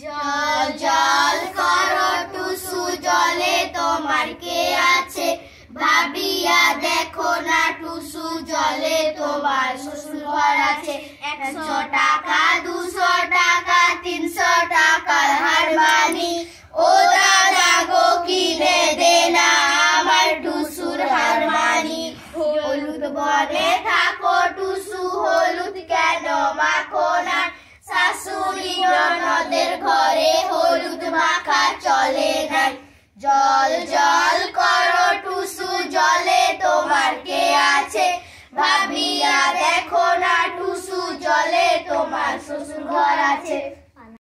জল জল করো টুসু জলে তোমার কে আছে ভাবিয়া দেখো না টুসু জলে তোমার শ্বশুর ঘর আছে একশো টাকা দুশো টাকা তিনশো টাকার হার মানি ও দাদা গো কিনে দে না আমার টুসুর হারমানি হলুদ বনে থাকে so soon.